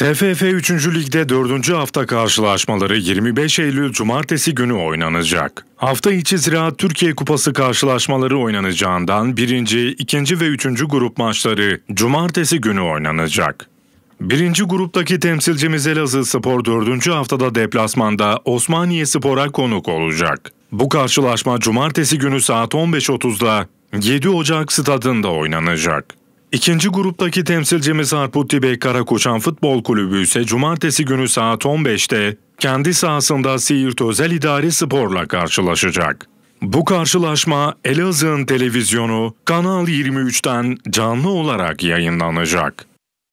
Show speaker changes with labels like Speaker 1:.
Speaker 1: TFF 3. Lig'de 4. hafta karşılaşmaları 25 Eylül Cumartesi günü oynanacak. Hafta içi Ziraat Türkiye Kupası karşılaşmaları oynanacağından 1. 2. ve 3. grup maçları Cumartesi günü oynanacak. Birinci gruptaki temsilcimiz Elazığ Spor 4. haftada deplasmanda Osmaniye Spor'a konuk olacak. Bu karşılaşma Cumartesi günü saat 15.30'da 7 Ocak stadında oynanacak. İkinci gruptaki temsilcimiz Arputti Bey Karakoçan Futbol Kulübü ise cumartesi günü saat 15'te kendi sahasında Siirt Özel İdari Spor'la karşılaşacak. Bu karşılaşma Elazığ'ın televizyonu Kanal 23'ten canlı olarak yayınlanacak.